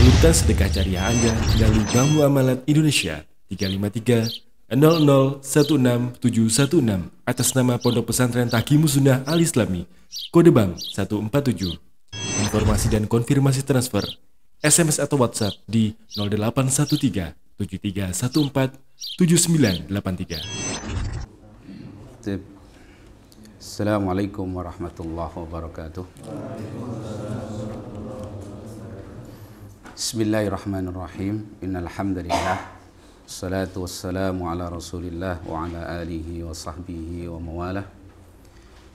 Salurkan sedekah jariah Anda melalui Bambu Amalat Indonesia 353 00167116 atas nama Pondok Pesantren Takimu Sunnah Al Islami, kode bank 147. Informasi dan konfirmasi transfer, SMS atau WhatsApp di 0813 7314 Assalamualaikum warahmatullahi wabarakatuh. بسم الله الرحمن الرحيم إن الحمد لله الصلاة والسلام على رسول الله وعلى آله وصحبه ومواله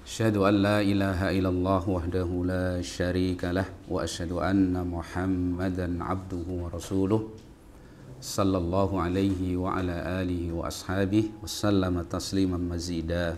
أشهد أن لا إله إلا الله وحده لا شريك له وأشهد أن محمدا عبده ورسوله صلى الله عليه وعلى آله وأصحابه وسلم تسليما مزيدا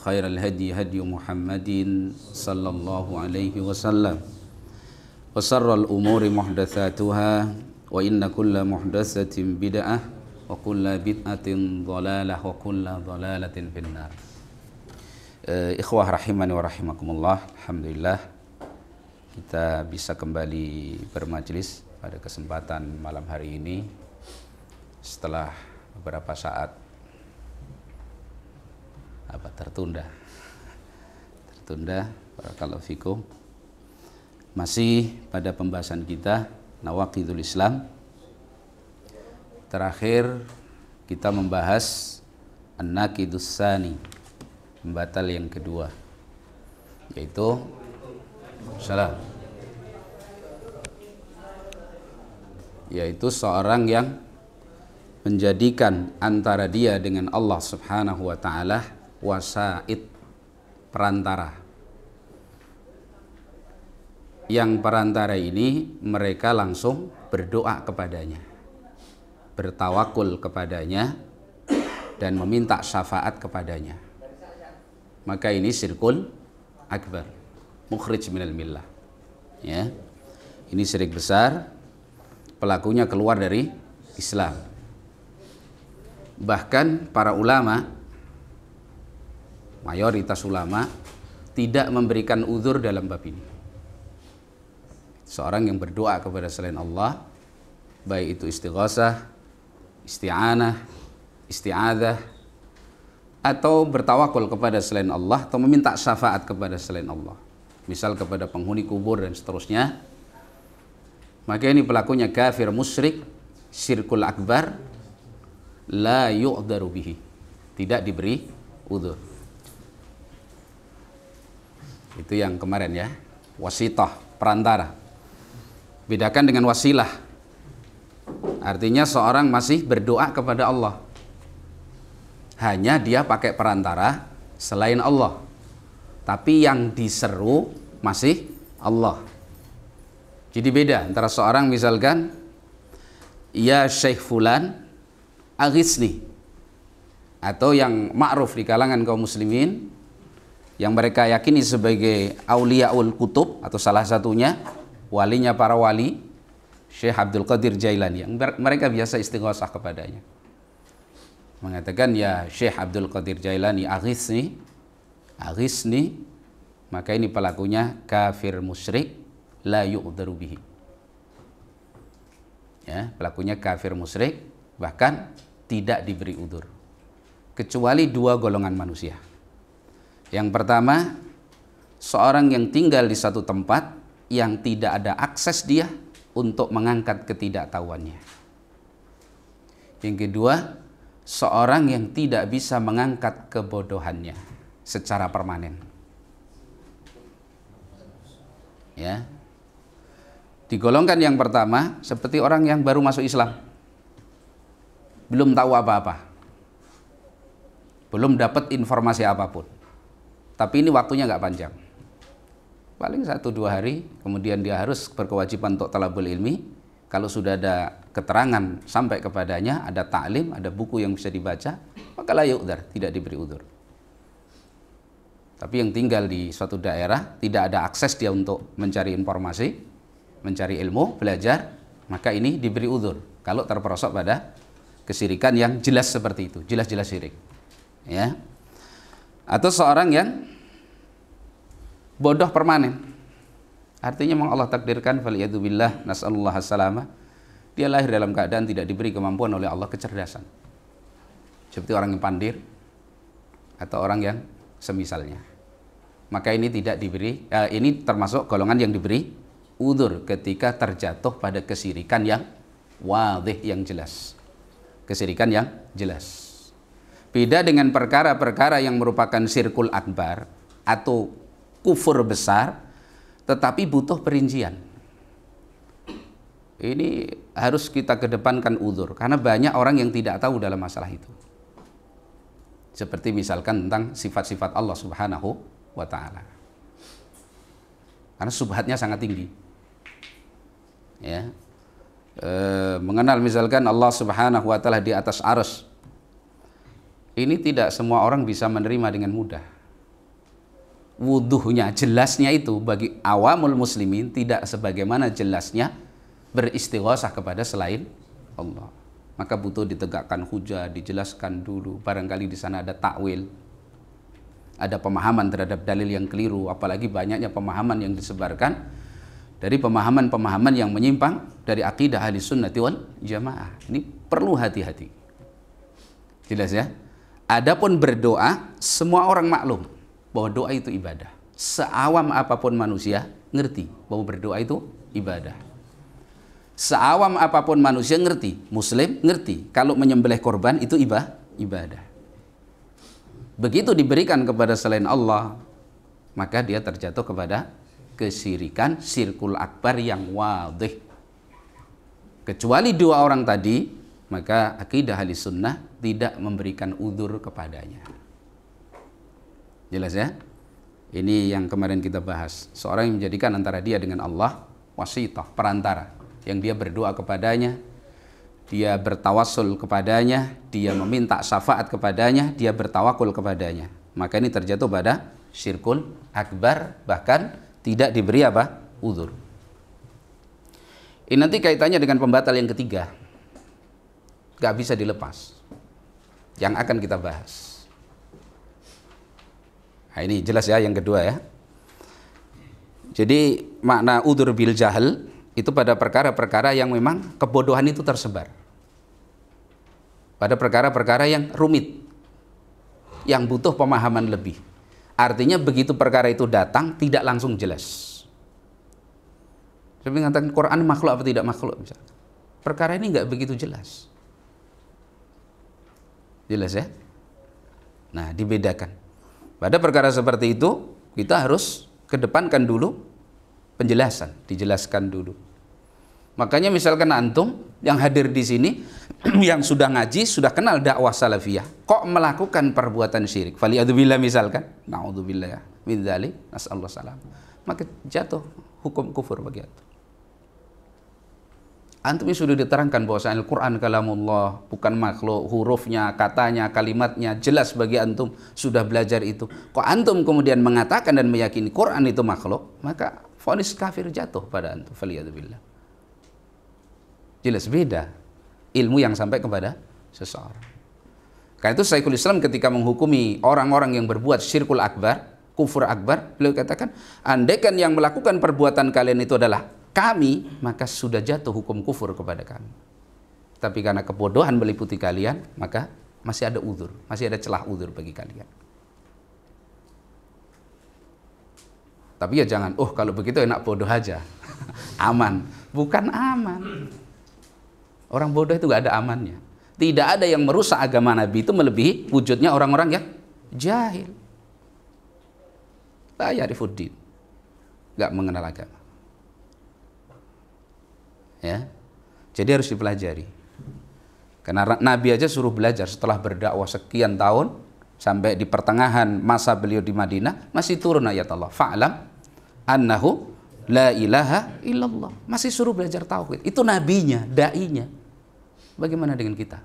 خير الهدي هدي محمد صلى الله عليه وسلم وسر الأمور محدثاتها وإن كل محدثة بدعة وكل بدعة ضلالة وكل ضلالة في النار Ikhwah rahimani wa rahimakumullah Alhamdulillah Kita bisa kembali bermajelis pada kesempatan malam hari ini Setelah beberapa saat apa tertunda tertunda kalau fikum masih pada pembahasan kita nawakidul Islam terakhir kita membahas anak itu sani pembatal yang kedua yaitu salah yaitu seorang yang menjadikan antara dia dengan Allah Subhanahu wa taala wasaid perantara. Yang perantara ini mereka langsung berdoa kepadanya, bertawakul kepadanya, dan meminta syafaat kepadanya. Maka ini sirkul akbar, mukhrij minal millah. Ya. Ini sirik besar, pelakunya keluar dari Islam. Bahkan para ulama mayoritas ulama tidak memberikan uzur dalam bab ini. Seorang yang berdoa kepada selain Allah, baik itu istighosah, isti'anah, isti'adah, atau bertawakul kepada selain Allah, atau meminta syafaat kepada selain Allah. Misal kepada penghuni kubur dan seterusnya. Maka ini pelakunya kafir musyrik, syirkul akbar, la yu'daru bihi. Tidak diberi udur. Itu yang kemarin ya. Wasitah, perantara. Bedakan dengan wasilah. Artinya seorang masih berdoa kepada Allah. Hanya dia pakai perantara selain Allah. Tapi yang diseru masih Allah. Jadi beda antara seorang misalkan ya Syekh fulan agisni atau yang ma'ruf di kalangan kaum muslimin yang mereka yakini sebagai auliaul kutub atau salah satunya walinya para wali Syekh Abdul Qadir Jailani yang mereka biasa istighosah kepadanya mengatakan ya Syekh Abdul Qadir Jailani aghisni aghisni maka ini pelakunya kafir musyrik la yu'dharu bihi ya pelakunya kafir musyrik bahkan tidak diberi udur kecuali dua golongan manusia yang pertama, seorang yang tinggal di satu tempat yang tidak ada akses dia untuk mengangkat ketidaktahuannya. Yang kedua, seorang yang tidak bisa mengangkat kebodohannya secara permanen. Ya. Digolongkan yang pertama seperti orang yang baru masuk Islam. Belum tahu apa-apa. Belum dapat informasi apapun tapi ini waktunya nggak panjang. Paling satu dua hari, kemudian dia harus berkewajiban untuk talabul ilmi. Kalau sudah ada keterangan sampai kepadanya, ada taklim, ada buku yang bisa dibaca, maka layak udar, tidak diberi udur. Tapi yang tinggal di suatu daerah, tidak ada akses dia untuk mencari informasi, mencari ilmu, belajar, maka ini diberi udur. Kalau terperosok pada kesirikan yang jelas seperti itu, jelas-jelas sirik, Ya, atau seorang yang bodoh permanen. Artinya memang Allah takdirkan billah nasallallahu salama. Dia lahir dalam keadaan tidak diberi kemampuan oleh Allah kecerdasan. Seperti orang yang pandir atau orang yang semisalnya. Maka ini tidak diberi eh, ini termasuk golongan yang diberi udur ketika terjatuh pada kesirikan yang wadih yang jelas. Kesirikan yang jelas. Beda dengan perkara-perkara yang merupakan sirkul akbar atau kufur besar, tetapi butuh perincian. Ini harus kita kedepankan udur, karena banyak orang yang tidak tahu dalam masalah itu. Seperti misalkan tentang sifat-sifat Allah subhanahu wa ta'ala. Karena subhatnya sangat tinggi. Ya, e, mengenal misalkan Allah subhanahu wa ta'ala di atas arus, ini tidak semua orang bisa menerima dengan mudah. Wuduhnya, jelasnya itu bagi awamul muslimin tidak sebagaimana jelasnya beristighosah kepada selain Allah. Maka butuh ditegakkan hujah, dijelaskan dulu. Barangkali di sana ada takwil, ada pemahaman terhadap dalil yang keliru, apalagi banyaknya pemahaman yang disebarkan dari pemahaman-pemahaman yang menyimpang dari akidah ahli sunnati wal jamaah. Ini perlu hati-hati. Jelas ya? Adapun berdoa, semua orang maklum bahwa doa itu ibadah. Seawam apapun manusia ngerti bahwa berdoa itu ibadah. Seawam apapun manusia ngerti, muslim ngerti kalau menyembelih korban itu ibah, ibadah. Begitu diberikan kepada selain Allah, maka dia terjatuh kepada kesirikan sirkul akbar yang wadih. Kecuali dua orang tadi, maka akidah ahli sunnah tidak memberikan udur kepadanya. Jelas ya? Ini yang kemarin kita bahas. Seorang yang menjadikan antara dia dengan Allah wasitah, perantara. Yang dia berdoa kepadanya, dia bertawasul kepadanya, dia meminta syafaat kepadanya, dia bertawakul kepadanya. Maka ini terjatuh pada sirkul, akbar, bahkan tidak diberi apa? Udur. Ini nanti kaitannya dengan pembatal yang ketiga, Gak bisa dilepas. Yang akan kita bahas. Nah, ini jelas ya yang kedua ya. Jadi makna udur bil jahal itu pada perkara-perkara yang memang kebodohan itu tersebar. Pada perkara-perkara yang rumit, yang butuh pemahaman lebih. Artinya begitu perkara itu datang tidak langsung jelas. Saya mengatakan Quran makhluk apa tidak makhluk misalnya. Perkara ini nggak begitu jelas. Jelas ya? Nah, dibedakan. Pada perkara seperti itu, kita harus kedepankan dulu penjelasan, dijelaskan dulu. Makanya misalkan antum yang hadir di sini yang sudah ngaji, sudah kenal dakwah salafiyah, kok melakukan perbuatan syirik? bila misalkan, naudzubillah min dzalik, nasallahu salam. Maka jatuh hukum kufur bagi antum. Antum sudah diterangkan bahwa Al-Quran kalau kalamullah bukan makhluk, hurufnya, katanya, kalimatnya jelas bagi antum sudah belajar itu. Kok antum kemudian mengatakan dan meyakini Quran itu makhluk, maka fonis kafir jatuh pada antum. Faliyadzubillah. Jelas beda ilmu yang sampai kepada seseorang. Karena itu Syekhul Islam ketika menghukumi orang-orang yang berbuat syirkul akbar, kufur akbar, beliau katakan, andaikan yang melakukan perbuatan kalian itu adalah kami, maka sudah jatuh hukum kufur kepada kami. Tapi karena kebodohan meliputi kalian, maka masih ada udur, masih ada celah udur bagi kalian. Tapi ya jangan, oh kalau begitu enak bodoh aja. aman. Bukan aman. Orang bodoh itu gak ada amannya. Tidak ada yang merusak agama Nabi itu melebihi wujudnya orang-orang yang jahil. La Rifuddin. Gak mengenal agama ya jadi harus dipelajari karena Nabi aja suruh belajar setelah berdakwah sekian tahun sampai di pertengahan masa beliau di Madinah masih turun ayat Allah fa'lam annahu la ilaha illallah masih suruh belajar tauhid itu nabinya nya bagaimana dengan kita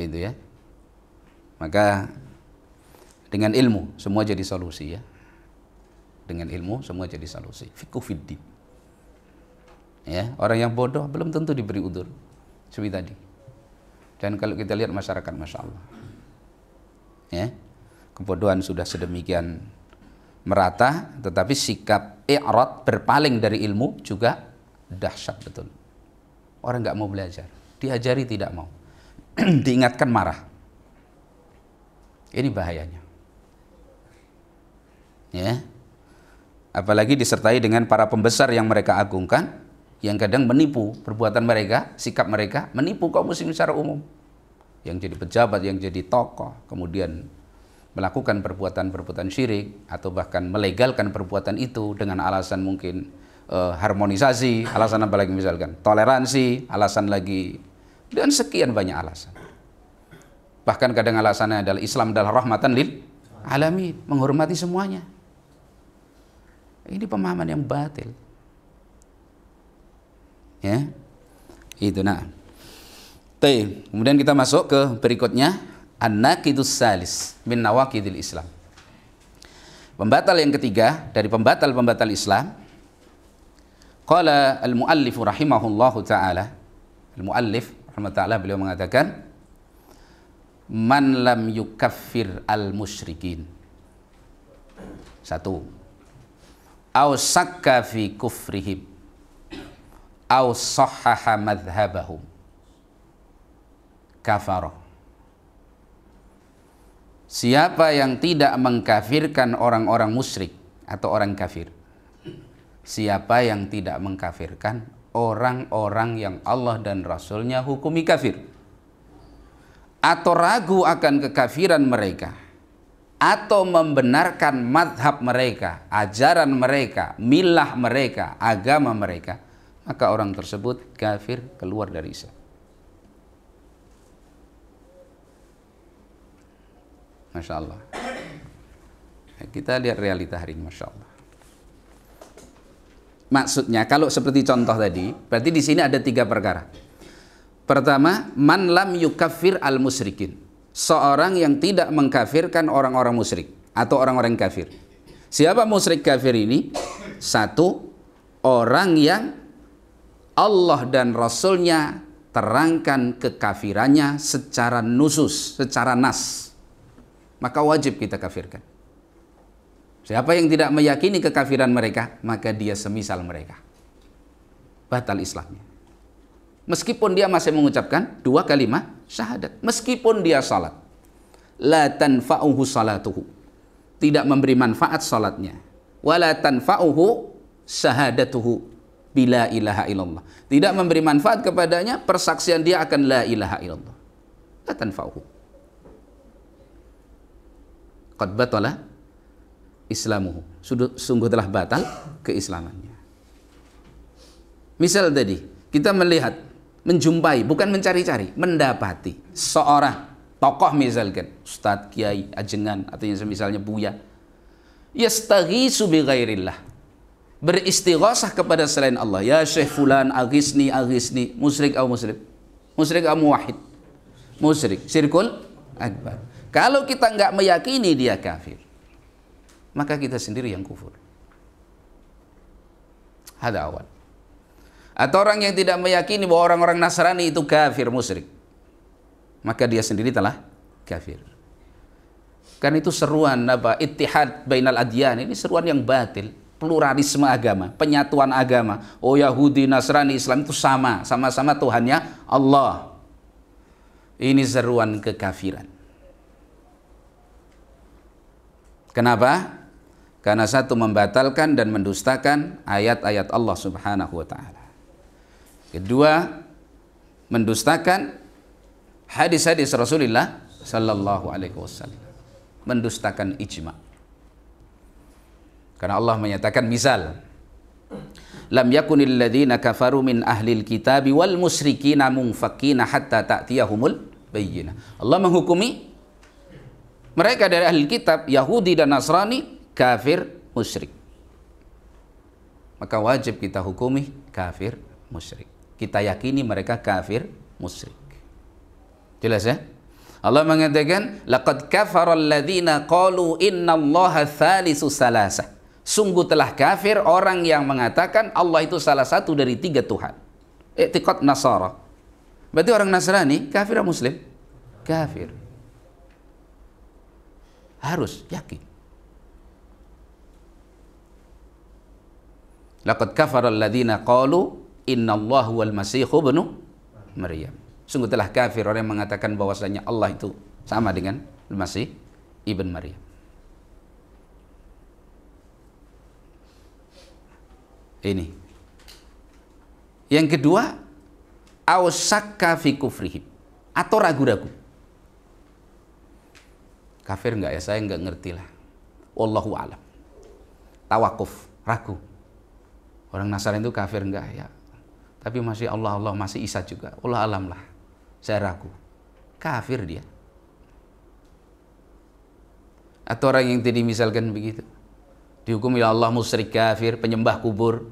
itu ya maka dengan ilmu semua jadi solusi ya dengan ilmu semua jadi solusi. Fikuh fiddin. Ya, orang yang bodoh belum tentu diberi udur seperti tadi. Dan kalau kita lihat masyarakat, masya Allah, ya, kebodohan sudah sedemikian merata, tetapi sikap i'rad berpaling dari ilmu juga dahsyat betul. Orang nggak mau belajar, diajari tidak mau, diingatkan marah. Ini bahayanya. Ya, apalagi disertai dengan para pembesar yang mereka agungkan yang kadang menipu perbuatan mereka, sikap mereka menipu kaum muslim secara umum. Yang jadi pejabat, yang jadi tokoh, kemudian melakukan perbuatan-perbuatan syirik atau bahkan melegalkan perbuatan itu dengan alasan mungkin uh, harmonisasi, alasan apa lagi misalkan, toleransi, alasan lagi dan sekian banyak alasan. Bahkan kadang alasannya adalah Islam adalah rahmatan lil alamin, menghormati semuanya. Ini pemahaman yang batil. Ya. Itu nah. Tay. Kemudian kita masuk ke berikutnya An-Naqidus Salis min Nawaqidil Islam. Pembatal yang ketiga dari pembatal-pembatal Islam. Qala al-muallif rahimahullahu taala. Al-muallif Taala beliau mengatakan man lam yukaffir al musyrikin. Satu, au sakka fi kufrihim au sahaha madhhabahum kafaro Siapa yang tidak mengkafirkan orang-orang musyrik atau orang kafir Siapa yang tidak mengkafirkan orang-orang yang Allah dan Rasulnya hukumi kafir Atau ragu akan kekafiran mereka atau membenarkan madhab mereka, ajaran mereka, milah mereka, agama mereka, maka orang tersebut kafir keluar dari Islam. Masya Allah. Kita lihat realita hari ini, Masya Allah. Maksudnya, kalau seperti contoh tadi, berarti di sini ada tiga perkara. Pertama, man lam yukafir al-musrikin seorang yang tidak mengkafirkan orang-orang musyrik atau orang-orang kafir. Siapa musyrik kafir ini? Satu, orang yang Allah dan Rasulnya terangkan kekafirannya secara nusus, secara nas. Maka wajib kita kafirkan. Siapa yang tidak meyakini kekafiran mereka, maka dia semisal mereka. Batal Islamnya. Meskipun dia masih mengucapkan dua kalimat syahadat meskipun dia salat la tanfa'uhu salatuhu tidak memberi manfaat salatnya wala tanfa'uhu syahadatuhu bila ilaha illallah tidak memberi manfaat kepadanya persaksian dia akan la ilaha illallah la tanfa'uhu qad batala islamuhu sudah sungguh telah batal keislamannya misal tadi kita melihat menjumpai, bukan mencari-cari, mendapati seorang tokoh misalkan, Ustadz, Kiai, Ajengan, atau yang misalnya Buya, yastaghisu subi ghairillah. Beristighosah kepada selain Allah. Ya Syekh Fulan, agisni, agisni, musyrik atau musyrik. Musyrik atau muwahid. Musyrik, sirkul akbar. Kalau kita nggak meyakini dia kafir, maka kita sendiri yang kufur. ada awal atau orang yang tidak meyakini bahwa orang-orang Nasrani itu kafir musyrik maka dia sendiri telah kafir kan itu seruan apa ittihad bainal adyan ini seruan yang batil pluralisme agama penyatuan agama oh Yahudi Nasrani Islam itu sama sama-sama Tuhannya Allah ini seruan kekafiran kenapa karena satu membatalkan dan mendustakan ayat-ayat Allah Subhanahu wa taala Kedua, mendustakan hadis-hadis Rasulullah sallallahu alaihi wasallam. Mendustakan ijma. Karena Allah menyatakan misal Lam yakunil ladzina kafaru min ahlil kitabi wal musyrikina munfakina hatta ta'tiyahumul bayyinah. Allah menghukumi mereka dari ahli kitab Yahudi dan Nasrani kafir musyrik. Maka wajib kita hukumi kafir musyrik kita yakini mereka kafir musyrik. Jelas ya? Allah mengatakan, "Laqad kafara alladziina qalu innallaha tsalitsu salasah." Sungguh telah kafir orang yang mengatakan Allah itu salah satu dari tiga Tuhan. Iktiqad Nasara. Berarti orang Nasrani kafir atau muslim? Kafir. Harus yakin. Laqad kafara alladziina qalu Innallahu wal masihu ibnu Maryam. Sungguh telah kafir orang yang mengatakan bahwasanya Allah itu sama dengan Masih ibn Maryam. Ini. Yang kedua, ausakka fi kufrihim atau ragu-ragu. Kafir nggak ya? Saya nggak ngerti lah. Wallahu alam. Tawakuf, ragu. Orang Nasrani itu kafir nggak ya? Tapi masih Allah Allah masih Isa juga. Allah alam lah. Saya ragu. Kafir dia. Atau orang yang tadi misalkan begitu. Dihukum ya Allah musyrik kafir, penyembah kubur,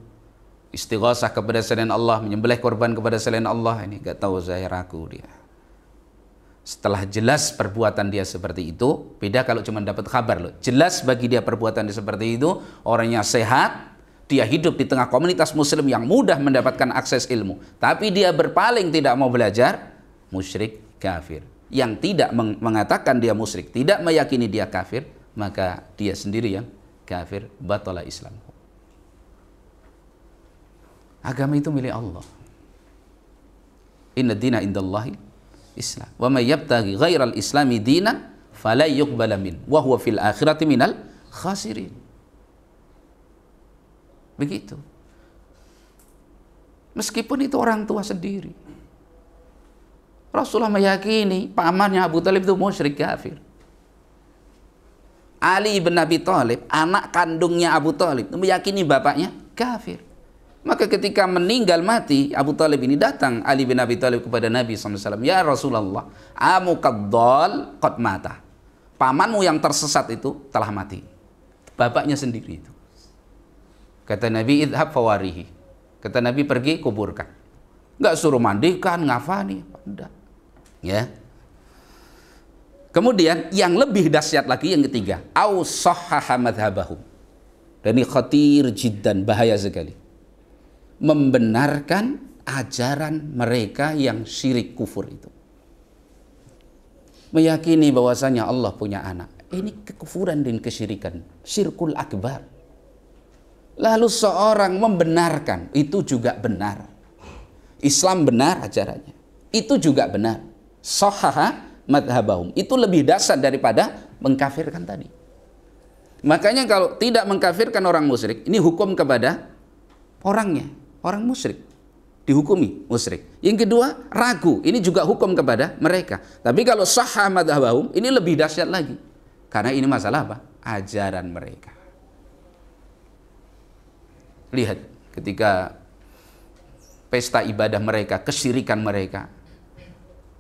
istighosah kepada selain Allah, menyembelih korban kepada selain Allah. Ini gak tahu saya ragu dia. Setelah jelas perbuatan dia seperti itu, beda kalau cuma dapat kabar loh. Jelas bagi dia perbuatan dia seperti itu, orangnya sehat, dia hidup di tengah komunitas muslim yang mudah mendapatkan akses ilmu. Tapi dia berpaling tidak mau belajar, musyrik kafir. Yang tidak mengatakan dia musyrik, tidak meyakini dia kafir, maka dia sendiri yang kafir, batalah Islam. Agama itu milik Allah. Inna dina indallahi Islam. Wa may yabtaghi ghairal islami dinan fala wa huwa fil akhirati minal khasirin. Begitu. Meskipun itu orang tua sendiri. Rasulullah meyakini pamannya Abu Talib itu musyrik kafir. Ali bin Abi Talib, anak kandungnya Abu Talib, meyakini bapaknya kafir. Maka ketika meninggal mati, Abu Talib ini datang Ali bin Abi Talib kepada Nabi SAW. Ya Rasulullah, amu kaddal qad mata. Pamanmu yang tersesat itu telah mati. Bapaknya sendiri itu. Kata Nabi, idhab fawarihi. Kata Nabi, pergi kuburkan. Enggak suruh mandikan, ngafani. Enggak. Ya. Kemudian yang lebih dahsyat lagi yang ketiga, au sahaha madhabahum. Dan ini khatir jiddan, bahaya sekali. Membenarkan ajaran mereka yang syirik kufur itu. Meyakini bahwasanya Allah punya anak. Ini kekufuran dan kesyirikan, syirkul akbar Lalu seorang membenarkan, itu juga benar. Islam benar ajarannya. Itu juga benar. Sohaha madhabahum. Itu lebih dasar daripada mengkafirkan tadi. Makanya kalau tidak mengkafirkan orang musyrik, ini hukum kepada orangnya, orang musyrik dihukumi musyrik. Yang kedua, ragu. Ini juga hukum kepada mereka. Tapi kalau sahah madhabahum, ini lebih dahsyat lagi. Karena ini masalah apa? Ajaran mereka. Lihat ketika pesta ibadah mereka, kesyirikan mereka.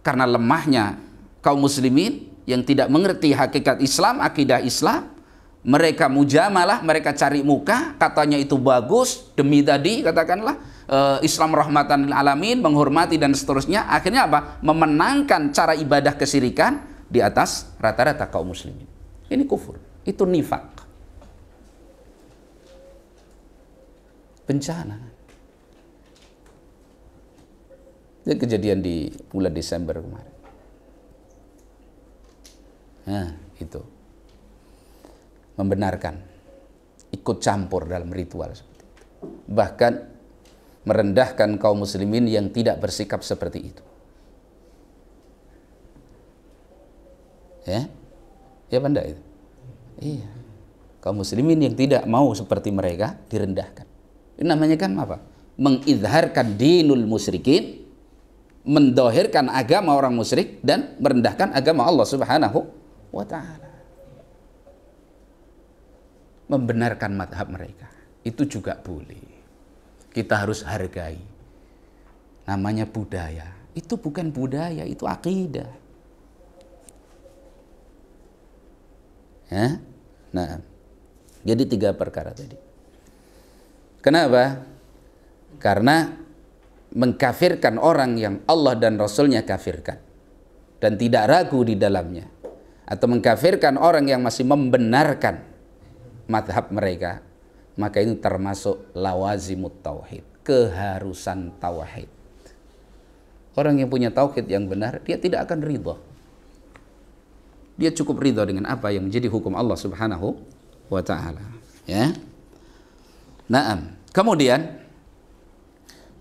Karena lemahnya kaum muslimin yang tidak mengerti hakikat Islam, akidah Islam, mereka mujamalah, mereka cari muka, katanya itu bagus, demi tadi katakanlah eh, Islam rahmatan lil alamin, menghormati dan seterusnya. Akhirnya apa? Memenangkan cara ibadah kesirikan di atas rata-rata kaum muslimin. Ini kufur, itu nifak. bencana. Itu kejadian di bulan Desember kemarin. Nah, itu. Membenarkan. Ikut campur dalam ritual seperti itu. Bahkan merendahkan kaum muslimin yang tidak bersikap seperti itu. Ya? Ya benda itu? Iya. Kaum muslimin yang tidak mau seperti mereka direndahkan. Ini namanya kan apa? Mengizharkan dinul musyrikin, mendohirkan agama orang musyrik dan merendahkan agama Allah Subhanahu wa taala. Membenarkan madhab mereka itu juga boleh. Kita harus hargai. Namanya budaya. Itu bukan budaya, itu akidah. Ya? Nah, jadi tiga perkara tadi. Kenapa? Karena mengkafirkan orang yang Allah dan Rasulnya kafirkan dan tidak ragu di dalamnya atau mengkafirkan orang yang masih membenarkan madhab mereka maka ini termasuk lawazimut tauhid keharusan tauhid orang yang punya tauhid yang benar dia tidak akan ridho dia cukup ridho dengan apa yang menjadi hukum Allah subhanahu wa ta'ala ya Naam. Kemudian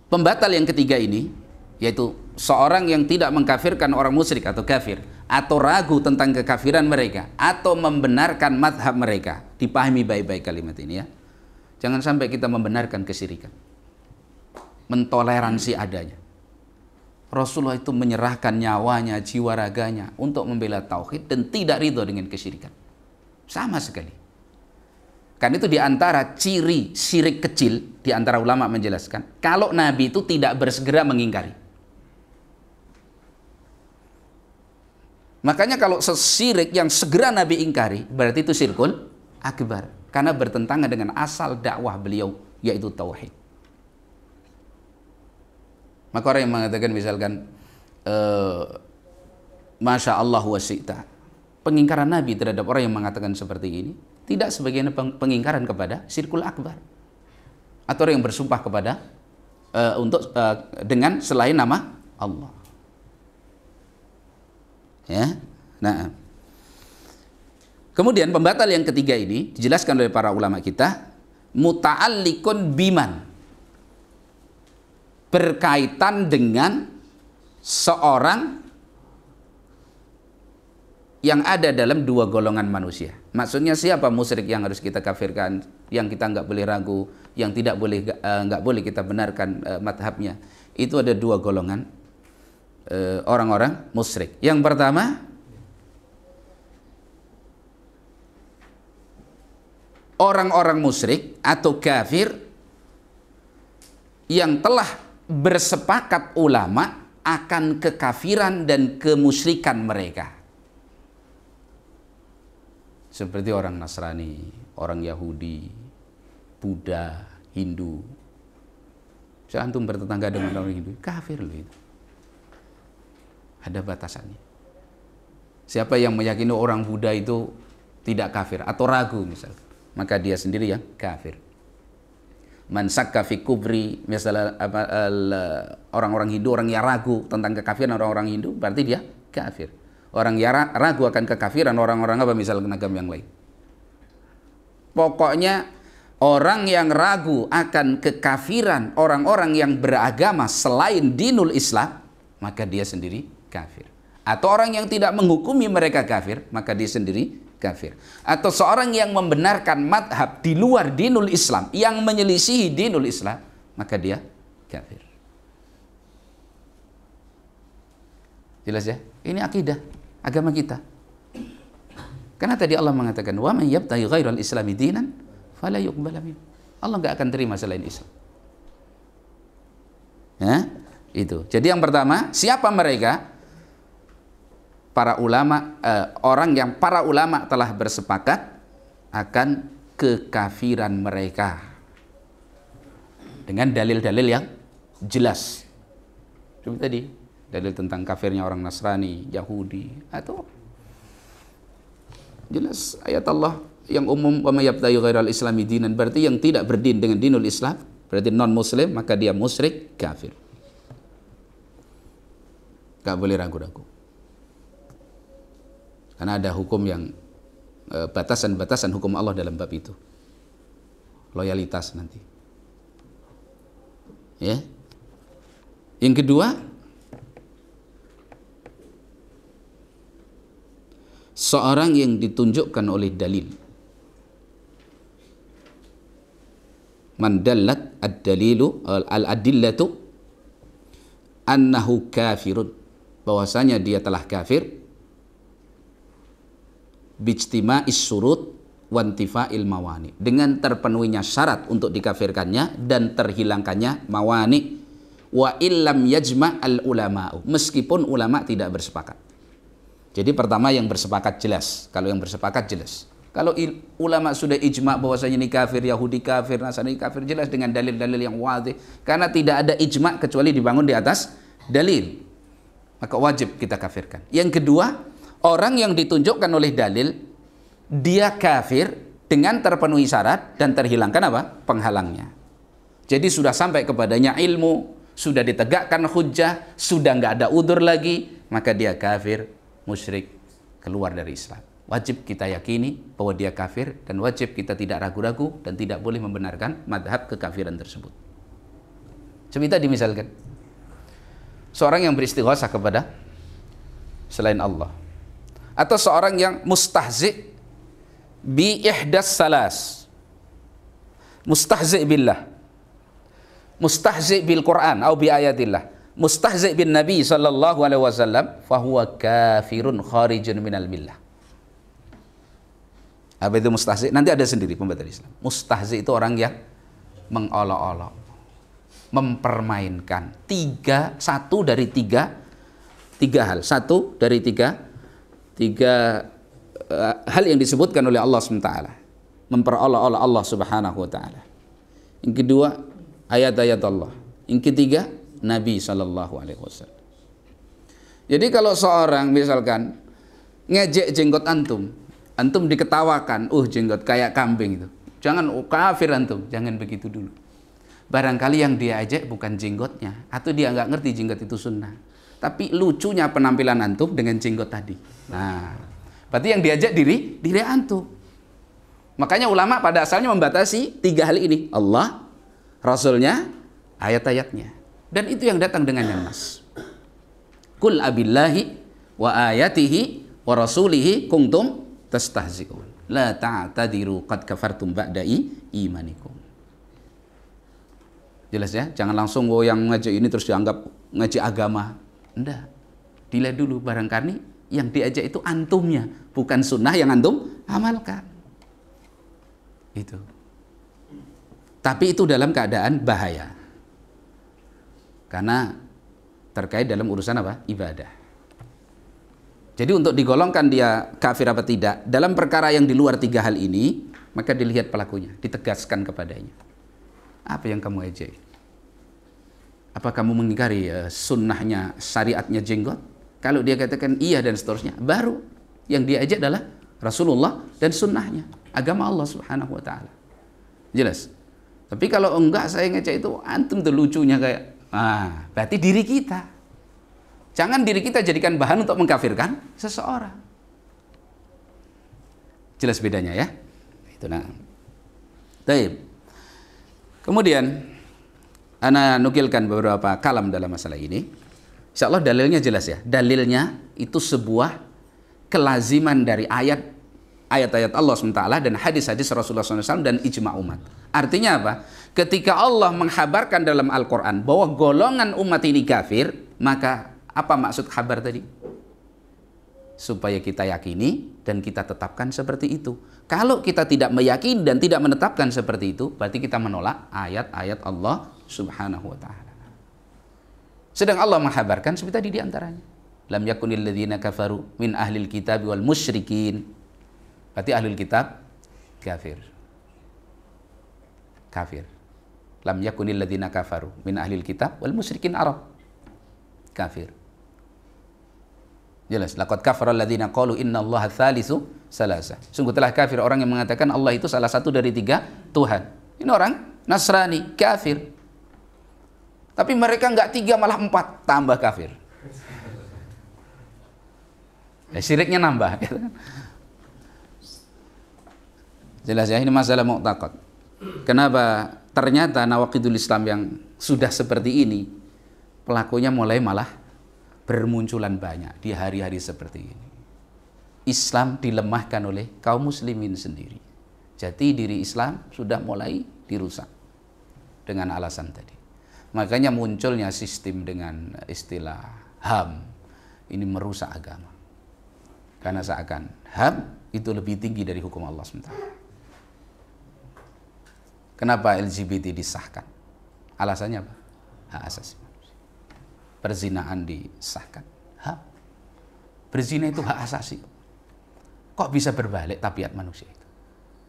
pembatal yang ketiga ini yaitu seorang yang tidak mengkafirkan orang musyrik atau kafir atau ragu tentang kekafiran mereka atau membenarkan madhab mereka dipahami baik-baik kalimat ini ya jangan sampai kita membenarkan kesyirikan mentoleransi adanya Rasulullah itu menyerahkan nyawanya jiwa raganya untuk membela tauhid dan tidak ridho dengan kesyirikan sama sekali Kan itu diantara ciri syirik kecil diantara ulama menjelaskan. Kalau Nabi itu tidak bersegera mengingkari. Makanya kalau sesirik yang segera Nabi ingkari, berarti itu sirkul akbar. Karena bertentangan dengan asal dakwah beliau, yaitu tauhid. Maka orang yang mengatakan misalkan, e, Masya Allah wasita. Pengingkaran Nabi terhadap orang yang mengatakan seperti ini, tidak sebagian pengingkaran kepada sirkul akbar. Atau yang bersumpah kepada uh, untuk uh, dengan selain nama Allah. Ya. Nah. Kemudian pembatal yang ketiga ini dijelaskan oleh para ulama kita muta'allikun biman. Berkaitan dengan seorang yang ada dalam dua golongan manusia. Maksudnya siapa musyrik yang harus kita kafirkan, yang kita nggak boleh ragu, yang tidak boleh eh, nggak boleh kita benarkan uh, madhabnya. Itu ada dua golongan eh, orang-orang musyrik. Yang pertama orang-orang musyrik atau kafir yang telah bersepakat ulama akan kekafiran dan kemusyrikan mereka seperti orang Nasrani, orang Yahudi, Buddha, Hindu. Saya antum bertetangga dengan orang Hindu, kafir loh itu. Ada batasannya. Siapa yang meyakini orang Buddha itu tidak kafir atau ragu misalnya, maka dia sendiri yang kafir. Man sakka fi kubri, misalnya orang-orang Hindu, orang yang ragu tentang kekafiran orang-orang Hindu, berarti dia kafir orang yang ragu akan kekafiran orang-orang apa misalnya agama yang lain pokoknya orang yang ragu akan kekafiran orang-orang yang beragama selain dinul Islam maka dia sendiri kafir atau orang yang tidak menghukumi mereka kafir maka dia sendiri kafir. Atau seorang yang membenarkan madhab di luar dinul Islam, yang menyelisihi dinul Islam, maka dia kafir. Jelas ya? Ini akidah agama kita. Karena tadi Allah mengatakan, "Wa man yabtaghi ghairal islami dinan fala yuqbala min." Allah nggak akan terima selain Islam. Ya, itu. Jadi yang pertama, siapa mereka? Para ulama eh, orang yang para ulama telah bersepakat akan kekafiran mereka dengan dalil-dalil yang jelas. Seperti tadi, dalil tentang kafirnya orang Nasrani, Yahudi atau jelas ayat Allah yang umum islami dinan berarti yang tidak berdin dengan dinul Islam berarti non muslim maka dia musyrik kafir. Gak boleh ragu-ragu. Karena ada hukum yang e, batasan-batasan hukum Allah dalam bab itu. Loyalitas nanti. Ya. Yang kedua, seorang yang ditunjukkan oleh dalil. Man dallat ad-dalilu al-adillatu annahu kafirun bahwasanya dia telah kafir bijtima'is syurut wantifa mawani dengan terpenuhinya syarat untuk dikafirkannya dan terhilangkannya mawani wa illam yajma' al ulama'u meskipun ulama tidak bersepakat jadi pertama yang bersepakat jelas. Kalau yang bersepakat jelas. Kalau ulama sudah ijma bahwasanya ini kafir, Yahudi kafir, Nasrani kafir jelas dengan dalil-dalil yang wadih. Karena tidak ada ijma kecuali dibangun di atas dalil. Maka wajib kita kafirkan. Yang kedua, orang yang ditunjukkan oleh dalil dia kafir dengan terpenuhi syarat dan terhilangkan apa? penghalangnya. Jadi sudah sampai kepadanya ilmu, sudah ditegakkan hujah, sudah nggak ada udur lagi, maka dia kafir musyrik, keluar dari Islam. Wajib kita yakini bahwa dia kafir dan wajib kita tidak ragu-ragu dan tidak boleh membenarkan madhab kekafiran tersebut. Cerita dimisalkan. Seorang yang beristighosa kepada selain Allah. Atau seorang yang mustahzi bi ihdas salas. Mustahzi billah. Mustahzi bil Quran atau bi ayatillah mustahzi bin Nabi sallallahu alaihi wasallam fahuwa kafirun kharijun minal billah. Apa itu mustahzi? Nanti ada sendiri pembatal Islam. Mustahzi itu orang yang mengolok-olok, mempermainkan tiga satu dari tiga tiga hal. Satu dari tiga tiga uh, hal yang disebutkan oleh Allah SWT memperolok-olok Allah Subhanahu wa taala. Yang kedua ayat-ayat Allah. Yang ketiga Nabi Shallallahu Alaihi Wasallam. Jadi kalau seorang misalkan ngejek jenggot antum, antum diketawakan, uh jenggot kayak kambing itu. Jangan uh, kafir antum, jangan begitu dulu. Barangkali yang dia ajak bukan jenggotnya, atau dia nggak ngerti jenggot itu sunnah. Tapi lucunya penampilan antum dengan jenggot tadi. Nah, berarti yang diajak diri, diri antum. Makanya ulama pada asalnya membatasi tiga hal ini. Allah, Rasulnya, ayat-ayatnya. Dan itu yang datang dengannya mas. Kul abillahi wa ayatihi wa rasulihi kuntum tastahzi'un. La ta'tadiru qad kafartum ba'da'i imanikum. Jelas ya? Jangan langsung wo oh, yang ngaji ini terus dianggap ngaji agama. Enggak. Dilihat dulu barangkali yang diajak itu antumnya, bukan sunnah yang antum amalkan. Itu. Tapi itu dalam keadaan bahaya. Karena terkait dalam urusan apa? Ibadah. Jadi untuk digolongkan dia kafir apa tidak, dalam perkara yang di luar tiga hal ini, maka dilihat pelakunya, ditegaskan kepadanya. Apa yang kamu ejek? Apa kamu mengingkari eh, sunnahnya, syariatnya jenggot? Kalau dia katakan iya dan seterusnya, baru yang dia ejek adalah Rasulullah dan sunnahnya, agama Allah subhanahu wa ta'ala. Jelas? Tapi kalau enggak saya ngecek itu, antum tuh lucunya kayak, Nah, berarti diri kita. Jangan diri kita jadikan bahan untuk mengkafirkan seseorang. Jelas bedanya ya. Itu nah. Taib. Kemudian Ana nukilkan beberapa kalam dalam masalah ini. Insya Allah dalilnya jelas ya. Dalilnya itu sebuah kelaziman dari ayat ayat-ayat Allah SWT dan hadis-hadis Rasulullah SAW dan ijma umat. Artinya apa? Ketika Allah menghabarkan dalam Al-Quran bahwa golongan umat ini kafir, maka apa maksud kabar tadi? Supaya kita yakini dan kita tetapkan seperti itu. Kalau kita tidak meyakini dan tidak menetapkan seperti itu, berarti kita menolak ayat-ayat Allah Subhanahu wa taala. Sedang Allah menghabarkan seperti tadi diantaranya, antaranya. Lam yakunil ladhina kafaru min ahlil kitab wal musyrikin Berarti ahlul kitab kafir. Kafir. Lam yakunil ladina kafaru min ahlil kitab wal musyrikin Arab. Kafir. Jelas. Laqad kafara alladziina qalu inna allaha thalithu salasa. Sungguh telah kafir orang yang mengatakan Allah itu salah satu dari tiga Tuhan. Ini orang Nasrani, kafir. Tapi mereka nggak tiga malah empat, tambah kafir. Ya, syiriknya nambah. Jelas ya, ini masalah mu'taqad. Kenapa ternyata nawakidul Islam yang sudah seperti ini, pelakunya mulai malah bermunculan banyak di hari-hari seperti ini. Islam dilemahkan oleh kaum muslimin sendiri. Jadi diri Islam sudah mulai dirusak dengan alasan tadi. Makanya munculnya sistem dengan istilah HAM. Ini merusak agama. Karena seakan HAM itu lebih tinggi dari hukum Allah sementara. Kenapa LGBT disahkan? Alasannya apa? Hak asasi manusia. Perzinaan disahkan. Hak. Berzina itu hak asasi. Kok bisa berbalik tabiat manusia itu?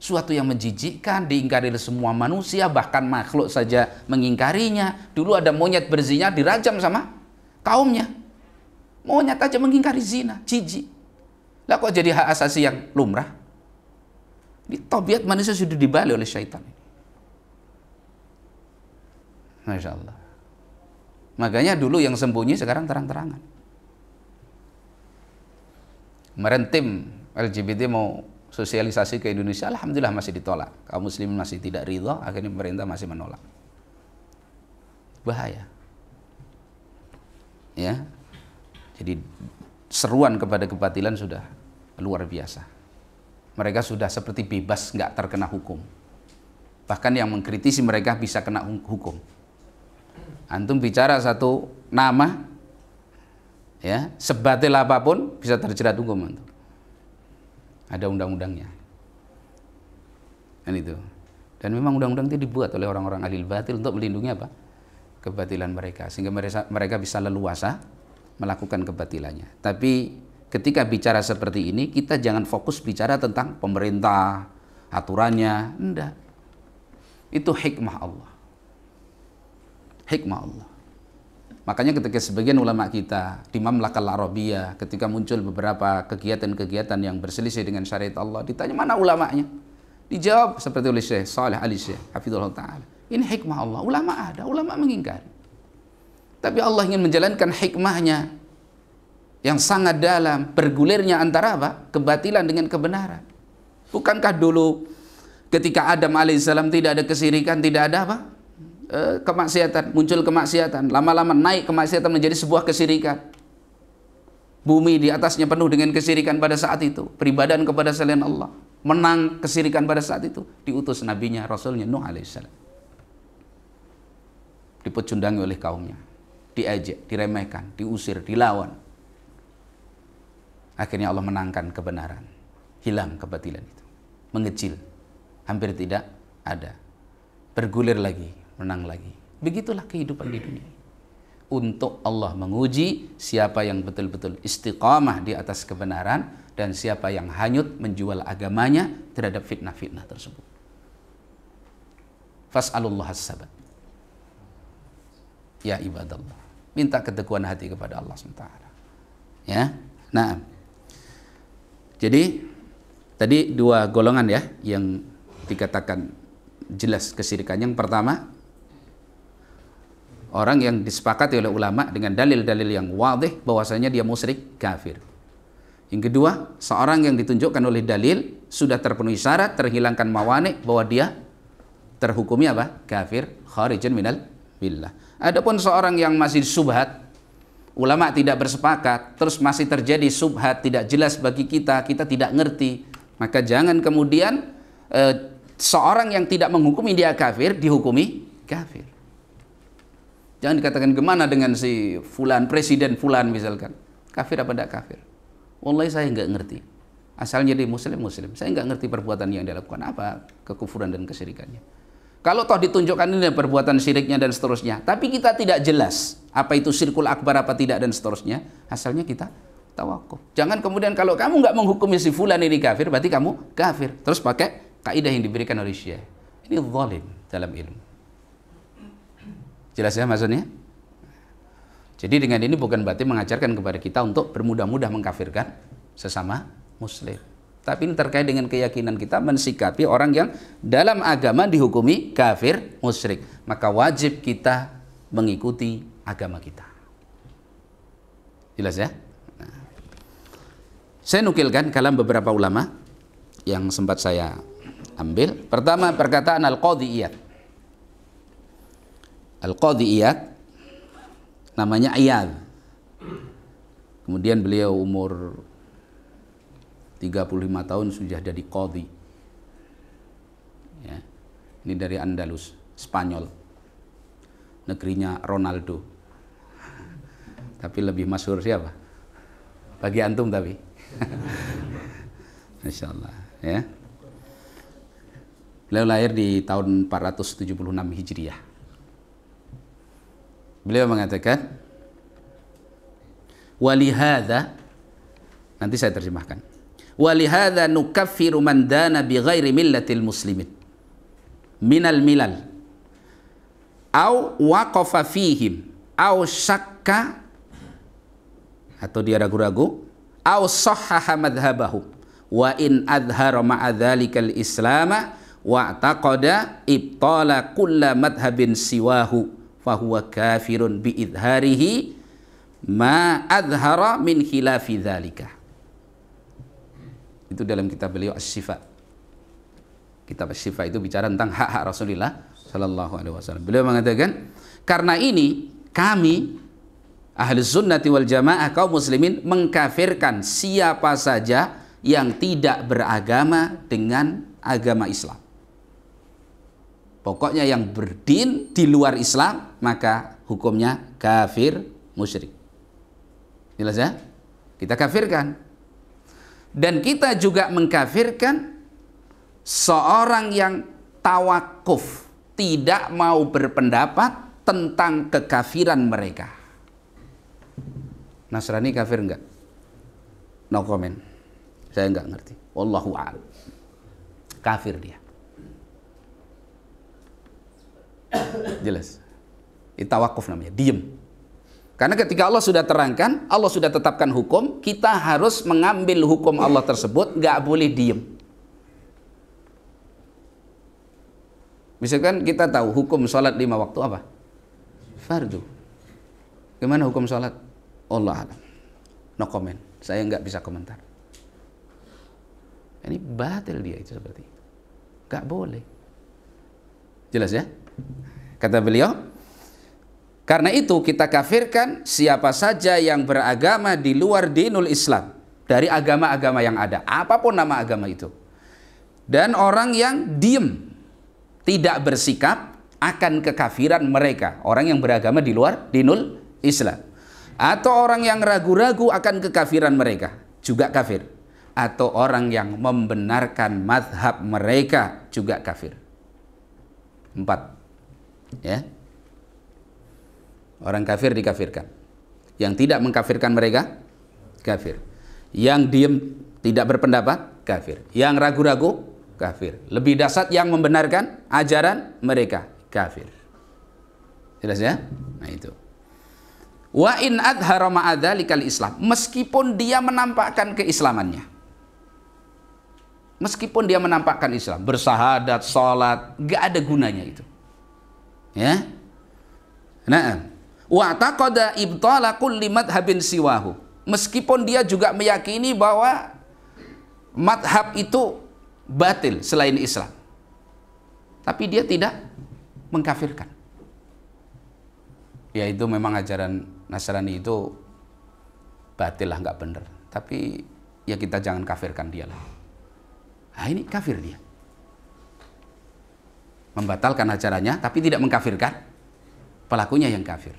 Suatu yang menjijikkan, diingkari oleh semua manusia, bahkan makhluk saja mengingkarinya. Dulu ada monyet berzina dirajam sama kaumnya. Monyet aja mengingkari zina, jijik. Lah kok jadi hak asasi yang lumrah? Ini tabiat manusia sudah dibalik oleh syaitan. Masya Allah. Makanya dulu yang sembunyi sekarang terang-terangan. Merentim LGBT mau sosialisasi ke Indonesia, Alhamdulillah masih ditolak. Kaum Muslim masih tidak ridho, akhirnya pemerintah masih menolak. Bahaya. Ya. Jadi seruan kepada kebatilan sudah luar biasa. Mereka sudah seperti bebas, nggak terkena hukum. Bahkan yang mengkritisi mereka bisa kena hukum. Antum bicara satu nama, ya sebatil apapun bisa terjerat hukum antum. Ada undang-undangnya. Dan itu. Dan memang undang-undang itu dibuat oleh orang-orang alil batil untuk melindungi apa? Kebatilan mereka. Sehingga mereka, mereka bisa leluasa melakukan kebatilannya. Tapi ketika bicara seperti ini, kita jangan fokus bicara tentang pemerintah, aturannya. Enggak. Itu hikmah Allah. Hikmah Allah. Makanya ketika sebagian ulama kita di Mamlakal Arabia ketika muncul beberapa kegiatan-kegiatan yang berselisih dengan syariat Allah, ditanya mana ulamanya? Dijawab seperti oleh Syekh Saleh Ali Syekh Hafizullah Ta'ala. Ini hikmah Allah. Ulama ada, ulama mengingkari. Tapi Allah ingin menjalankan hikmahnya yang sangat dalam, bergulirnya antara apa? Kebatilan dengan kebenaran. Bukankah dulu ketika Adam alaihissalam tidak ada kesirikan, tidak ada apa? Eh, kemaksiatan, muncul kemaksiatan, lama-lama naik kemaksiatan menjadi sebuah kesirikan. Bumi di atasnya penuh dengan kesirikan pada saat itu, peribadan kepada selain Allah, menang kesirikan pada saat itu, diutus nabinya, rasulnya Nuh alaihissalam. Dipecundangi oleh kaumnya, diajak, diremehkan, diusir, dilawan. Akhirnya Allah menangkan kebenaran, hilang kebatilan itu, mengecil, hampir tidak ada. Bergulir lagi menang lagi. Begitulah kehidupan di dunia. Untuk Allah menguji siapa yang betul-betul istiqamah di atas kebenaran dan siapa yang hanyut menjual agamanya terhadap fitnah-fitnah tersebut. Fas'alullah sabat Ya ibadallah. Minta keteguhan hati kepada Allah SWT. Ya. Nah. Jadi tadi dua golongan ya yang dikatakan jelas kesirikan. Yang pertama orang yang disepakati oleh ulama dengan dalil-dalil yang wadih bahwasanya dia musyrik kafir. Yang kedua, seorang yang ditunjukkan oleh dalil sudah terpenuhi syarat terhilangkan mawani bahwa dia terhukumi apa? kafir kharijan minal billah. Adapun seorang yang masih subhat ulama tidak bersepakat, terus masih terjadi subhat tidak jelas bagi kita, kita tidak ngerti, maka jangan kemudian eh, seorang yang tidak menghukumi dia kafir dihukumi kafir. Jangan dikatakan gimana dengan si fulan, presiden fulan misalkan. Kafir apa tidak kafir? Wallahi saya nggak ngerti. Asalnya jadi muslim-muslim. Saya nggak ngerti perbuatan yang dilakukan. Apa kekufuran dan kesyirikannya. Kalau toh ditunjukkan ini perbuatan syiriknya dan seterusnya, tapi kita tidak jelas apa itu sirkul akbar apa tidak dan seterusnya, asalnya kita tawakuf. Jangan kemudian kalau kamu nggak menghukumi si fulan ini kafir, berarti kamu kafir. Terus pakai kaidah yang diberikan oleh Syiah. Ini zalim dalam ilmu. Jelas ya maksudnya? Jadi dengan ini bukan berarti mengajarkan kepada kita untuk bermudah-mudah mengkafirkan sesama muslim. Tapi ini terkait dengan keyakinan kita mensikapi orang yang dalam agama dihukumi kafir musyrik. Maka wajib kita mengikuti agama kita. Jelas ya? Nah. Saya nukilkan kalam beberapa ulama yang sempat saya ambil. Pertama perkataan al qadhiiyat Al-Qadhi Iyad namanya Iyad kemudian beliau umur 35 tahun sudah jadi Qadhi ya. ini dari Andalus Spanyol negerinya Ronaldo tapi lebih masyhur siapa bagi antum tapi Insya Allah ya Beliau lahir di tahun 476 Hijriah. Beliau mengatakan, walihada nanti saya terjemahkan. Walihada nukaffiru man dana bi ghairi millatil muslimin minal milal au waqafa fihim au syakka atau dia ragu-ragu au sahaha madhhabahu wa in adhara ma'a dhalikal islama wa taqada ibtala kulla madhabin siwahu fahuwa kafirun bi idharihi ma adhara min khilafi dzalika. Itu dalam kitab beliau Asy-Syifa. Kitab Asy-Syifa itu bicara tentang hak-hak Rasulullah sallallahu alaihi wasallam. Beliau mengatakan, "Karena ini kami ahli sunnati wal jamaah kaum muslimin mengkafirkan siapa saja yang tidak beragama dengan agama Islam." Pokoknya yang berdin di luar Islam maka hukumnya kafir musyrik. Jelas ya? Kita kafirkan. Dan kita juga mengkafirkan seorang yang tawakuf, tidak mau berpendapat tentang kekafiran mereka. Nasrani kafir enggak? No comment. Saya enggak ngerti. Wallahu a'lam. Kafir dia. Jelas. Itu tawakuf namanya, diem. Karena ketika Allah sudah terangkan, Allah sudah tetapkan hukum, kita harus mengambil hukum Allah tersebut, nggak boleh diem. Misalkan kita tahu hukum sholat lima waktu apa? Fardu. Gimana hukum sholat? Allah alam. No comment. Saya nggak bisa komentar. Ini batil dia itu seperti itu. Nggak boleh. Jelas ya? Kata beliau, karena itu kita kafirkan siapa saja yang beragama di luar dinul Islam. Dari agama-agama yang ada, apapun nama agama itu. Dan orang yang diem, tidak bersikap akan kekafiran mereka. Orang yang beragama di luar dinul Islam. Atau orang yang ragu-ragu akan kekafiran mereka, juga kafir. Atau orang yang membenarkan madhab mereka, juga kafir. Empat. Ya. Orang kafir dikafirkan. Yang tidak mengkafirkan mereka kafir. Yang diam tidak berpendapat kafir. Yang ragu-ragu kafir. Lebih dasar yang membenarkan ajaran mereka kafir. Jelas ya? Nah itu. Wa in adhara ma'adzalikal Islam, meskipun dia menampakkan keislamannya. Meskipun dia menampakkan Islam, bersahadat, sholat, gak ada gunanya itu. Ya. nah, Wa taqada ibtala kulli madhabin siwahu. Meskipun dia juga meyakini bahwa madhab itu batil selain Islam. Tapi dia tidak mengkafirkan. Ya itu memang ajaran Nasrani itu batil lah nggak benar. Tapi ya kita jangan kafirkan dia lah. Nah, ini kafir dia membatalkan acaranya tapi tidak mengkafirkan pelakunya yang kafir.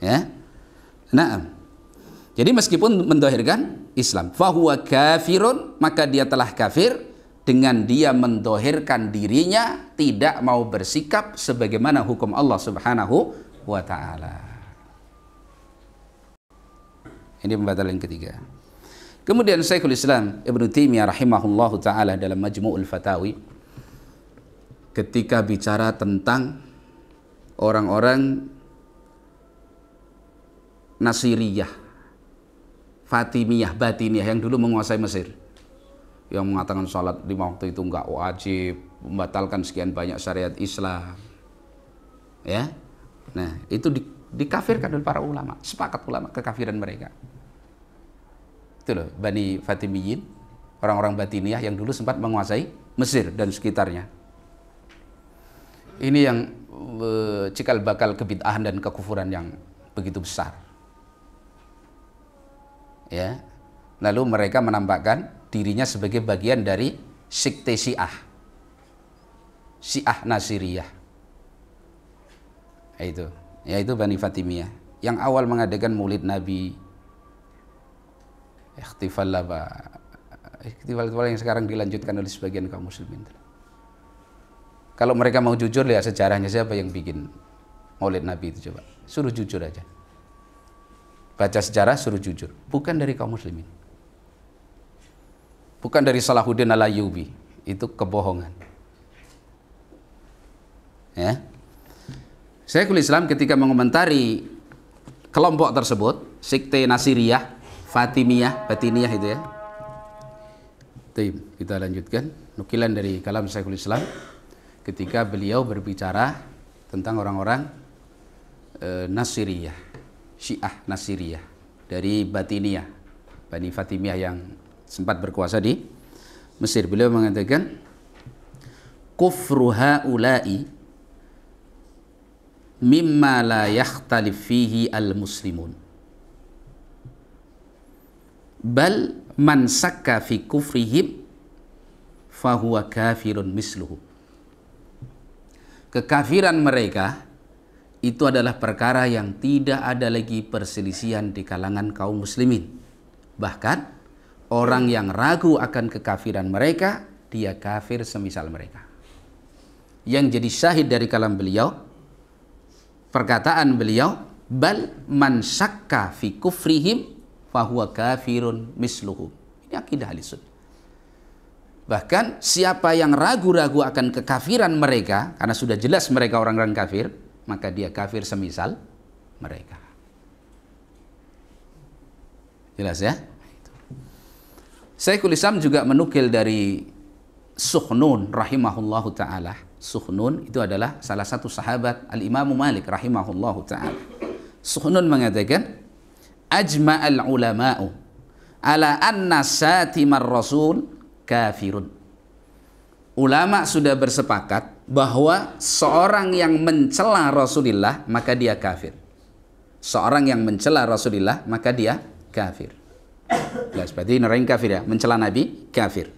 Ya. Nah, jadi meskipun mendohirkan Islam, fahuwa kafirun, maka dia telah kafir dengan dia mendohirkan dirinya tidak mau bersikap sebagaimana hukum Allah Subhanahu wa taala. Ini pembatalan ketiga. Kemudian Syekhul Islam Ibn Taimiyah rahimahullahu taala dalam Majmu'ul Fatawi ketika bicara tentang orang-orang Nasiriyah, Fatimiyah, Batiniyah yang dulu menguasai Mesir. Yang mengatakan sholat di waktu itu nggak wajib, membatalkan sekian banyak syariat Islam. Ya, Nah, itu di, dikafirkan oleh para ulama, sepakat ulama kekafiran mereka. Itu loh, Bani Fatimiyin, orang-orang Batiniyah yang dulu sempat menguasai Mesir dan sekitarnya. Ini yang e, cikal bakal kebid'ahan dan kekufuran yang begitu besar. Ya. Lalu mereka menampakkan dirinya sebagai bagian dari sekte Syiah. Syiah Nasiriyah. Ya, itu, yaitu Bani Fatimiyah yang awal mengadakan Maulid Nabi. Ikhtifal laba. Ikhtifal yang sekarang dilanjutkan oleh sebagian kaum muslimin. Kalau mereka mau jujur, lihat sejarahnya siapa yang bikin maulid Nabi itu coba. Suruh jujur aja. Baca sejarah, suruh jujur. Bukan dari kaum muslimin. Bukan dari Salahuddin al-Ayyubi. Itu kebohongan. Ya. Syekhul Islam ketika mengomentari kelompok tersebut, Sikte Nasiriyah, Fatimiyah, Batiniyah itu ya, Tim, Kita lanjutkan. Nukilan dari kalam Syekhul Islam ketika beliau berbicara tentang orang-orang e, Nasiriyah, Syiah Nasiriyah dari Batiniyah, Bani Fatimiyah yang sempat berkuasa di Mesir. Beliau mengatakan Kufruha ulai mimma la yakhtalif fihi al-muslimun. Bal man sakka fi kufrihim fahuwa kafirun misluhum kekafiran mereka itu adalah perkara yang tidak ada lagi perselisihan di kalangan kaum muslimin. Bahkan orang yang ragu akan kekafiran mereka, dia kafir semisal mereka. Yang jadi syahid dari kalam beliau, perkataan beliau, bal man syakka fi kufrihim fahuwa kafirun misluhum. Ini akidah alisun. Bahkan siapa yang ragu-ragu akan kekafiran mereka, karena sudah jelas mereka orang-orang kafir, maka dia kafir semisal mereka. Jelas ya? saya Islam juga menukil dari Suhnun rahimahullahu taala. Suhnun itu adalah salah satu sahabat Al-Imam Malik rahimahullahu taala. Suhnun mengatakan, "Ajma'al ulama'u ala anna satimar rasul kafirun. Ulama sudah bersepakat bahwa seorang yang mencela Rasulullah maka dia kafir. Seorang yang mencela Rasulullah maka dia kafir. Nah, seperti orang kafir ya, mencela Nabi kafir.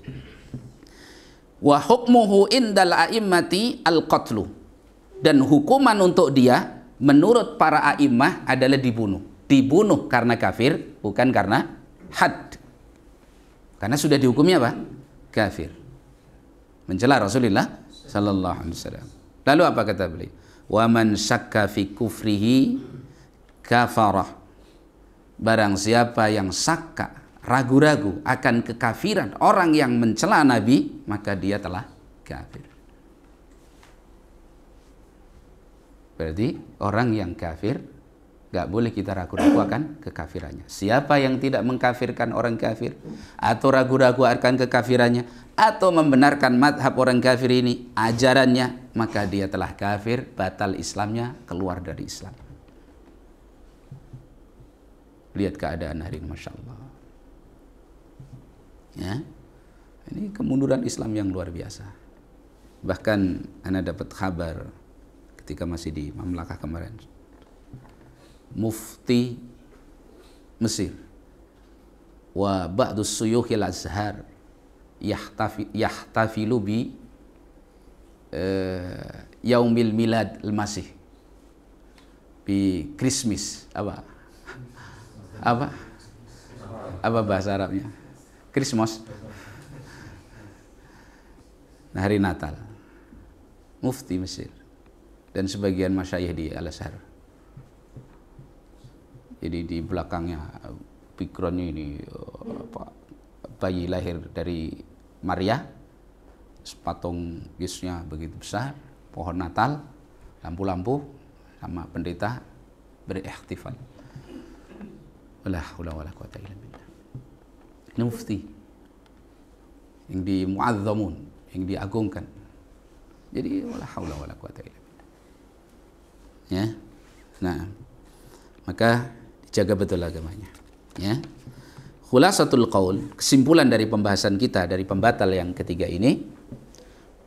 Wa hukmuhu indal a'immati al-qatlu. Dan hukuman untuk dia menurut para a'immah adalah dibunuh. Dibunuh karena kafir, bukan karena had. Karena sudah dihukumnya, apa? kafir. Mencela Rasulullah sallallahu alaihi wasallam. Lalu apa kata beliau? Wa man syakka fi kufrihi kafarah. Barang siapa yang syakka ragu-ragu akan kekafiran orang yang mencela Nabi, maka dia telah kafir. Berarti orang yang kafir Gak boleh kita ragu-ragu akan kekafirannya. Siapa yang tidak mengkafirkan orang kafir atau ragu-ragu akan kekafirannya atau membenarkan madhab orang kafir ini ajarannya maka dia telah kafir, batal Islamnya, keluar dari Islam. Lihat keadaan hari ini, masya Allah. Ya, ini kemunduran Islam yang luar biasa. Bahkan anda dapat kabar ketika masih di Mamlakah kemarin mufti Mesir wa ba'du suyukhil azhar yahtafi, yahtafilu bi uh, yaumil milad al-masih bi Christmas apa apa apa bahasa Arabnya Christmas nah hari Natal mufti Mesir dan sebagian masyayih di Al-Azhar jadi di belakangnya backgroundnya ini hmm. apa, bayi lahir dari Maria, patung Yesusnya begitu besar, pohon Natal, lampu-lampu, sama pendeta berikhtifal. Ini mufti yang dimuazzamun, yang diagungkan. Jadi wala haula wala quwata illa billah. Ya. Nah, maka jaga betul agamanya ya khulasatul qaul kesimpulan dari pembahasan kita dari pembatal yang ketiga ini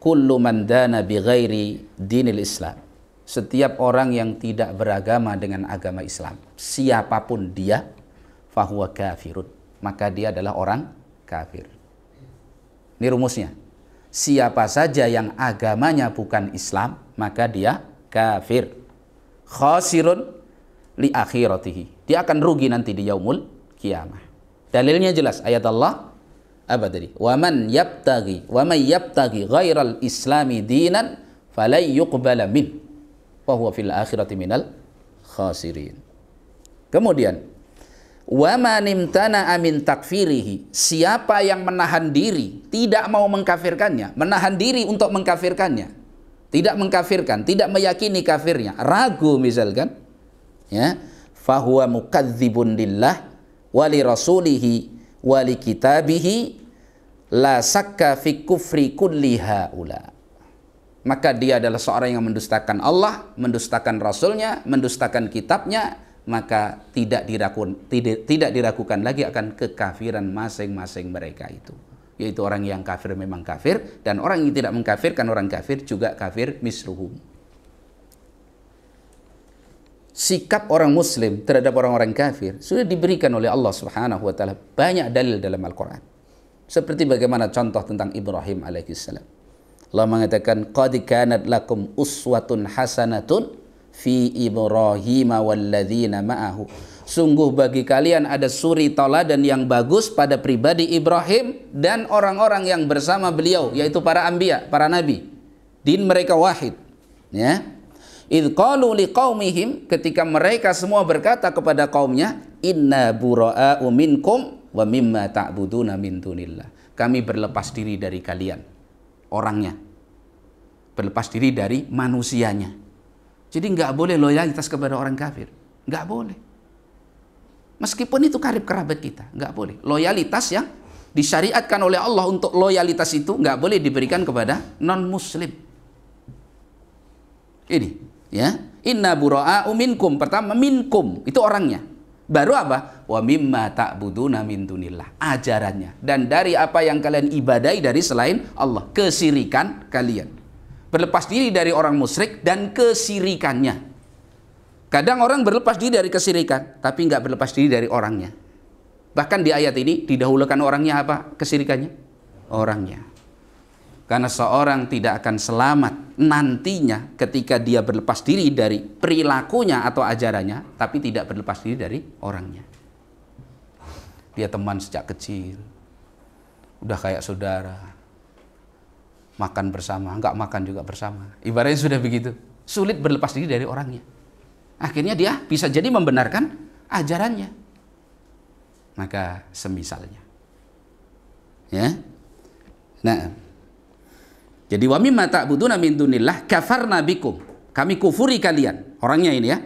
kullu man dana bi ghairi dinil islam setiap orang yang tidak beragama dengan agama Islam siapapun dia fahuwa kafirun maka dia adalah orang kafir ini rumusnya siapa saja yang agamanya bukan Islam maka dia kafir Khosirun li akhiratihi. Dia akan rugi nanti di yaumul kiamah. Dalilnya jelas ayat Allah apa tadi? Wa man yabtaghi wa man yabtaghi ghairal islami dinan falay yuqbala min wa huwa fil akhirati minal khasirin. Kemudian wa man imtana amin takfirihi siapa yang menahan diri tidak mau mengkafirkannya, menahan diri untuk mengkafirkannya, tidak mengkafirkan, tidak meyakini kafirnya, ragu misalkan, ya fahuwa mukadzibun lillah wali rasulihi wali kitabihi la sakka fi kufri kulli haula maka dia adalah seorang yang mendustakan Allah, mendustakan Rasulnya, mendustakan kitabnya, maka tidak diragukan, tidak, tidak diragukan lagi akan kekafiran masing-masing mereka itu. Yaitu orang yang kafir memang kafir, dan orang yang tidak mengkafirkan orang kafir juga kafir misruhum sikap orang muslim terhadap orang-orang kafir sudah diberikan oleh Allah Subhanahu wa taala banyak dalil dalam Al-Qur'an. Seperti bagaimana contoh tentang Ibrahim alaihissalam. Allah mengatakan qad kanat lakum uswatun hasanatun fi Ibrahim walladzina ma'ahu. Sungguh bagi kalian ada suri dan yang bagus pada pribadi Ibrahim dan orang-orang yang bersama beliau yaitu para anbiya, para nabi. Din mereka wahid, ya liqaumihim ketika mereka semua berkata kepada kaumnya inna bura'a'u minkum wa mimma ta'buduna min dunillah. Kami berlepas diri dari kalian orangnya. Berlepas diri dari manusianya. Jadi nggak boleh loyalitas kepada orang kafir. Nggak boleh. Meskipun itu karib kerabat kita, nggak boleh. Loyalitas yang disyariatkan oleh Allah untuk loyalitas itu nggak boleh diberikan kepada non-muslim. Ini ya inna bura'a uminkum pertama minkum itu orangnya baru apa wa mimma ta'buduna min dunillah ajarannya dan dari apa yang kalian ibadai dari selain Allah kesirikan kalian berlepas diri dari orang musyrik dan kesirikannya kadang orang berlepas diri dari kesirikan tapi nggak berlepas diri dari orangnya bahkan di ayat ini didahulukan orangnya apa kesirikannya orangnya karena seorang tidak akan selamat nantinya ketika dia berlepas diri dari perilakunya atau ajarannya, tapi tidak berlepas diri dari orangnya. Dia teman sejak kecil, udah kayak saudara, makan bersama, nggak makan juga bersama. Ibaratnya sudah begitu, sulit berlepas diri dari orangnya. Akhirnya dia bisa jadi membenarkan ajarannya. Maka semisalnya. Ya. Nah, jadi wa mimma ta'buduna min dunillah kafarna bikum. Kami kufuri kalian. Orangnya ini ya.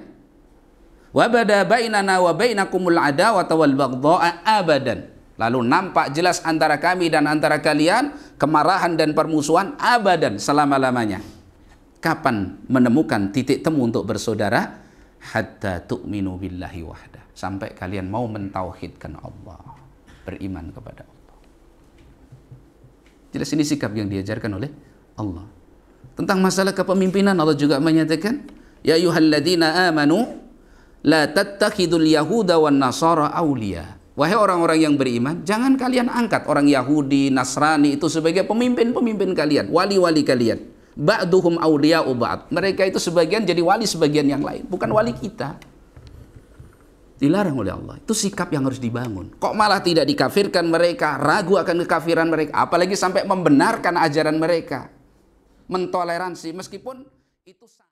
Wa bada bainana wa bainakumul adawata wal baghdha'a abadan. Lalu nampak jelas antara kami dan antara kalian kemarahan dan permusuhan abadan selama-lamanya. Kapan menemukan titik temu untuk bersaudara? Hatta tu'minu billahi wahda. Sampai kalian mau mentauhidkan Allah. Beriman kepada Allah. Jelas ini sikap yang diajarkan oleh Allah. Tentang masalah kepemimpinan Allah juga menyatakan, "Ya ayyuhalladzina amanu la tattakhidul yahuda wan nasara awliya." Wahai orang-orang yang beriman, jangan kalian angkat orang Yahudi, Nasrani itu sebagai pemimpin-pemimpin kalian, wali-wali kalian. Ba'duhum awliya'u ba'd. Mereka itu sebagian jadi wali sebagian yang lain, bukan wali kita. Dilarang oleh Allah. Itu sikap yang harus dibangun. Kok malah tidak dikafirkan mereka, ragu akan kekafiran mereka, apalagi sampai membenarkan ajaran mereka mentoleransi meskipun itu sangat